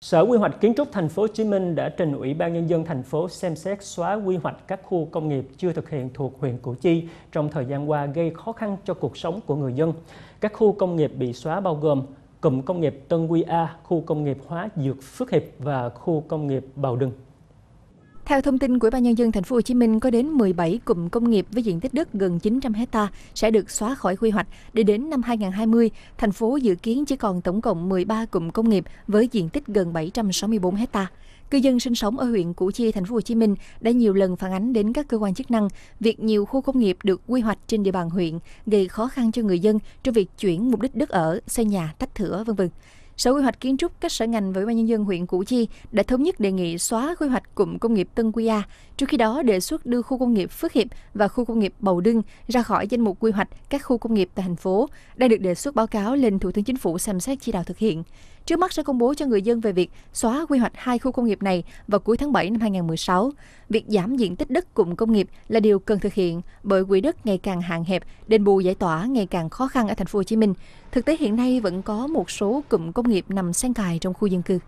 Sở Quy hoạch Kiến trúc Thành phố Hồ Chí Minh đã trình Ủy ban nhân dân thành phố xem xét xóa quy hoạch các khu công nghiệp chưa thực hiện thuộc huyện Củ Chi trong thời gian qua gây khó khăn cho cuộc sống của người dân. Các khu công nghiệp bị xóa bao gồm cụm công nghiệp Tân Quy A, khu công nghiệp Hóa Dược Phước Hiệp và khu công nghiệp Bào Đừng. Theo thông tin của Ủy ban nhân dân thành phố Hồ Chí Minh có đến 17 cụm công nghiệp với diện tích đất gần 900 hecta sẽ được xóa khỏi quy hoạch để đến năm 2020, thành phố dự kiến chỉ còn tổng cộng 13 cụm công nghiệp với diện tích gần 764 hecta. Cư dân sinh sống ở huyện Củ Chi, thành phố Hồ Chí Minh đã nhiều lần phản ánh đến các cơ quan chức năng việc nhiều khu công nghiệp được quy hoạch trên địa bàn huyện gây khó khăn cho người dân trong việc chuyển mục đích đất ở, xây nhà, tách thửa, vân vân. Sở Quy hoạch Kiến trúc, các sở ngành và Ủy ban nhân dân huyện Củ Chi đã thống nhất đề nghị xóa quy hoạch cụm công nghiệp Tân Quy A. Trước khi đó, đề xuất đưa khu công nghiệp Phước Hiệp và khu công nghiệp Bầu Đưng ra khỏi danh mục quy hoạch các khu công nghiệp tại thành phố đã được đề xuất báo cáo lên Thủ tướng Chính phủ xem xét chỉ đạo thực hiện. Trước mắt sẽ công bố cho người dân về việc xóa quy hoạch hai khu công nghiệp này vào cuối tháng 7 năm 2016. Việc giảm diện tích đất cụm công nghiệp là điều cần thực hiện bởi quỹ đất ngày càng hạn hẹp, đền bù giải tỏa ngày càng khó khăn ở thành phố Hồ Chí Minh. Thực tế hiện nay vẫn có một số cụm công nghiệp nằm xen cài trong khu dân cư.